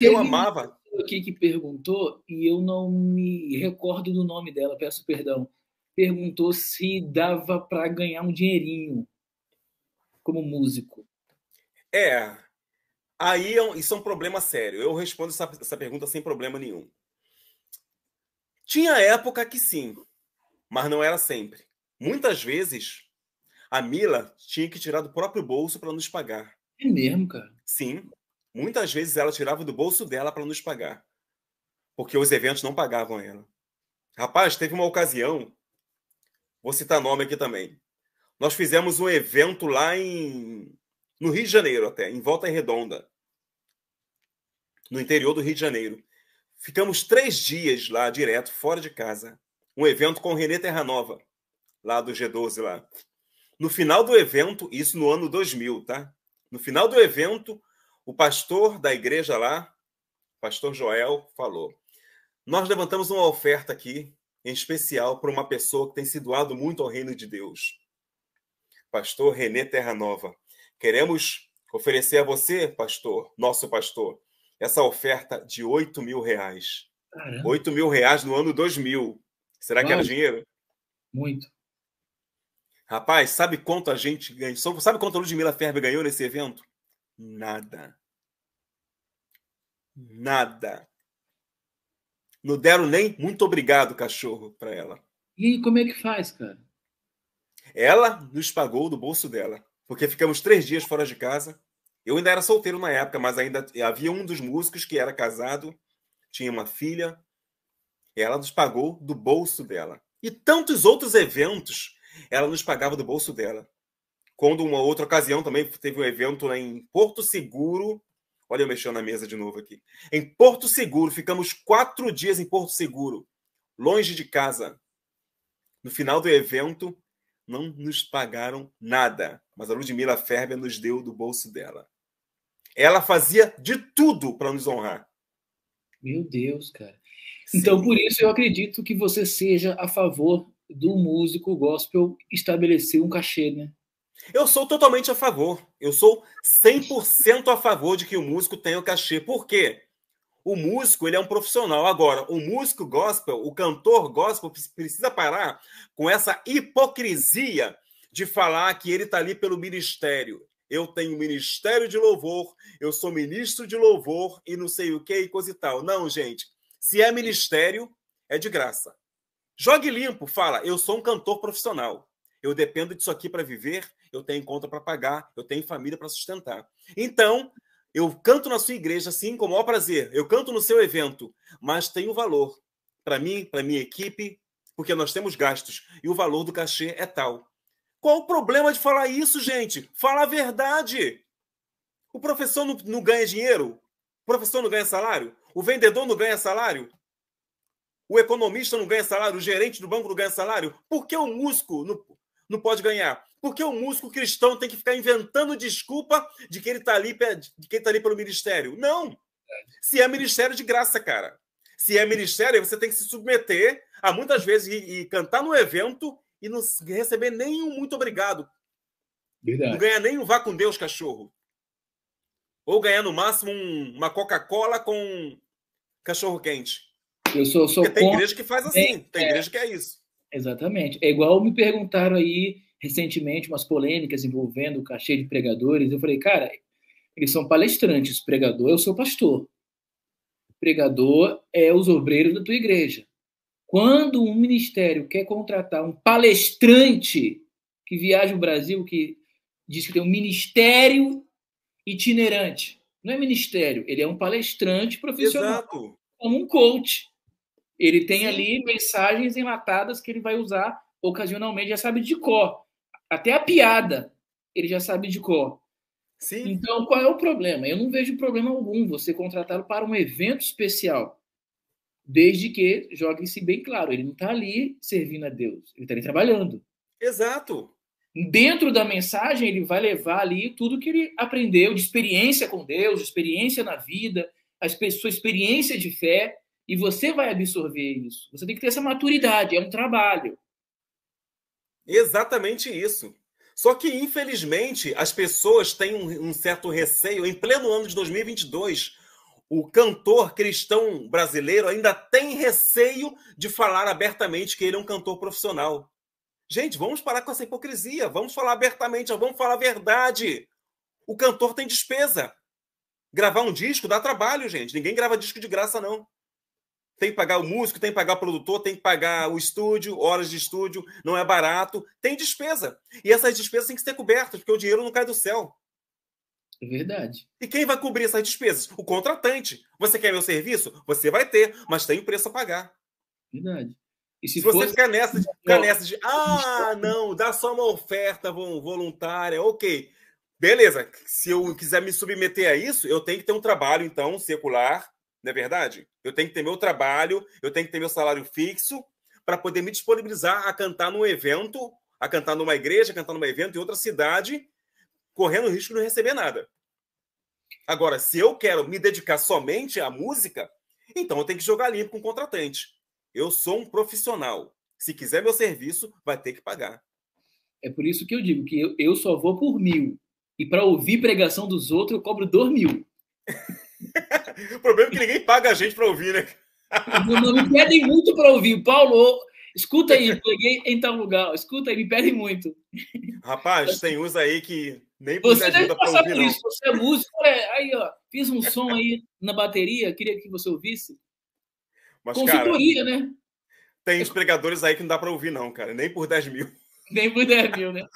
Eu amava. Aqui que perguntou, e eu não me recordo do nome dela, peço perdão. Perguntou se dava para ganhar um dinheirinho como músico. É. Aí é isso é um problema sério. Eu respondo essa, essa pergunta sem problema nenhum. Tinha época que sim, mas não era sempre. Muitas vezes, a Mila tinha que tirar do próprio bolso para nos pagar. É mesmo, cara? Sim. Muitas vezes ela tirava do bolso dela para nos pagar, porque os eventos não pagavam ela. Rapaz, teve uma ocasião, vou citar nome aqui também. Nós fizemos um evento lá em no Rio de Janeiro até, em Volta Redonda, no interior do Rio de Janeiro. Ficamos três dias lá, direto, fora de casa. Um evento com Renê Terranova, lá do G12 lá. No final do evento, isso no ano 2000, tá? No final do evento, o pastor da igreja lá, pastor Joel, falou: Nós levantamos uma oferta aqui, em especial para uma pessoa que tem se doado muito ao reino de Deus. Pastor Renê Terra Nova. Queremos oferecer a você, pastor, nosso pastor, essa oferta de 8 mil reais. Caramba. 8 mil reais no ano 2000. Será que era dinheiro? Muito. Rapaz, sabe quanto a gente ganhou? Sabe quanto a Ludmila Ferber ganhou nesse evento? Nada nada. Não deram nem muito obrigado, cachorro, para ela. E como é que faz, cara? Ela nos pagou do bolso dela, porque ficamos três dias fora de casa. Eu ainda era solteiro na época, mas ainda havia um dos músicos que era casado, tinha uma filha. Ela nos pagou do bolso dela. E tantos outros eventos ela nos pagava do bolso dela. Quando uma outra ocasião também teve um evento em Porto Seguro, Olha eu mexendo na mesa de novo aqui. Em Porto Seguro, ficamos quatro dias em Porto Seguro, longe de casa. No final do evento, não nos pagaram nada, mas a Ludmila Ferber nos deu do bolso dela. Ela fazia de tudo para nos honrar. Meu Deus, cara. Sim. Então, por isso, eu acredito que você seja a favor do músico gospel estabelecer um cachê, né? Eu sou totalmente a favor. Eu sou 100% a favor de que o músico tenha o cachê. Por quê? O músico, ele é um profissional. Agora, o músico gospel, o cantor gospel, precisa parar com essa hipocrisia de falar que ele está ali pelo ministério. Eu tenho ministério de louvor, eu sou ministro de louvor e não sei o que e coisa e tal. Não, gente. Se é ministério, é de graça. Jogue limpo, fala, eu sou um cantor profissional. Eu dependo disso aqui para viver, eu tenho conta para pagar, eu tenho família para sustentar. Então, eu canto na sua igreja, sim, com o maior prazer. Eu canto no seu evento, mas tem um valor. Para mim, para minha equipe, porque nós temos gastos e o valor do cachê é tal. Qual o problema de falar isso, gente? Fala a verdade. O professor não, não ganha dinheiro? O professor não ganha salário? O vendedor não ganha salário? O economista não ganha salário? O gerente do banco não ganha salário? Por que o músico, não pode ganhar? Porque o músico cristão tem que ficar inventando desculpa de que ele está ali, tá ali pelo ministério. Não! Se é ministério de graça, cara. Se é ministério, você tem que se submeter a muitas vezes e, e cantar no evento e não receber nenhum muito obrigado. Verdade. Não ganha nenhum vá com Deus, cachorro. Ou ganhar no máximo um, uma Coca-Cola com cachorro quente. Eu sou, sou Porque tem contra... igreja que faz assim, tem, tem é. igreja é... que é isso. Exatamente. É igual me perguntaram aí recentemente umas polêmicas envolvendo o cachê de pregadores. Eu falei, cara, eles são palestrantes. Pregador é o seu pastor. Pregador é os obreiros da tua igreja. Quando um ministério quer contratar um palestrante que viaja o Brasil, que diz que tem um ministério itinerante, não é ministério, ele é um palestrante profissional, Exato. como um coach. Ele tem Sim. ali mensagens enlatadas que ele vai usar ocasionalmente, já sabe de cor. Até a piada ele já sabe de cor. Sim. Então, qual é o problema? Eu não vejo problema algum você contratá-lo para um evento especial, desde que jogue-se bem claro. Ele não está ali servindo a Deus, ele está ali trabalhando. Exato. Dentro da mensagem, ele vai levar ali tudo que ele aprendeu de experiência com Deus, de experiência na vida, a sua experiência de fé. E você vai absorver isso. Você tem que ter essa maturidade, é um trabalho. Exatamente isso. Só que, infelizmente, as pessoas têm um, um certo receio. Em pleno ano de 2022, o cantor cristão brasileiro ainda tem receio de falar abertamente que ele é um cantor profissional. Gente, vamos parar com essa hipocrisia. Vamos falar abertamente, vamos falar a verdade. O cantor tem despesa. Gravar um disco dá trabalho, gente. Ninguém grava disco de graça, não. Tem que pagar o músico, tem que pagar o produtor, tem que pagar o estúdio, horas de estúdio, não é barato. Tem despesa. E essas despesas têm que ser cobertas, porque o dinheiro não cai do céu. É verdade. E quem vai cobrir essas despesas? O contratante. Você quer meu serviço? Você vai ter, mas tem o preço a pagar. Verdade. E se, se fosse... você ficar nessa de, ficar nessa de, ah, não, dá só uma oferta voluntária, ok. Beleza, se eu quiser me submeter a isso, eu tenho que ter um trabalho, então, secular, não é verdade? Eu tenho que ter meu trabalho, eu tenho que ter meu salário fixo para poder me disponibilizar a cantar num evento, a cantar numa igreja, a cantar num evento em outra cidade, correndo o risco de não receber nada. Agora, se eu quero me dedicar somente à música, então eu tenho que jogar limpo com o contratante. Eu sou um profissional. Se quiser meu serviço, vai ter que pagar. É por isso que eu digo que eu, eu só vou por mil. E para ouvir pregação dos outros, eu cobro dois mil. O problema é que ninguém paga a gente para ouvir, né? Não, me pedem muito para ouvir. Paulo, escuta aí, peguei em tal lugar. Escuta aí, me pedem muito. Rapaz, tem uns aí que nem Você deve passar ouvir, por isso. Não. Você é músico. Né? aí, ó, fiz um som aí na bateria, queria que você ouvisse. Mas, Consultoria, cara, né? Tem uns pregadores aí que não dá para ouvir, não, cara. Nem por 10 mil. Nem por 10 mil, né?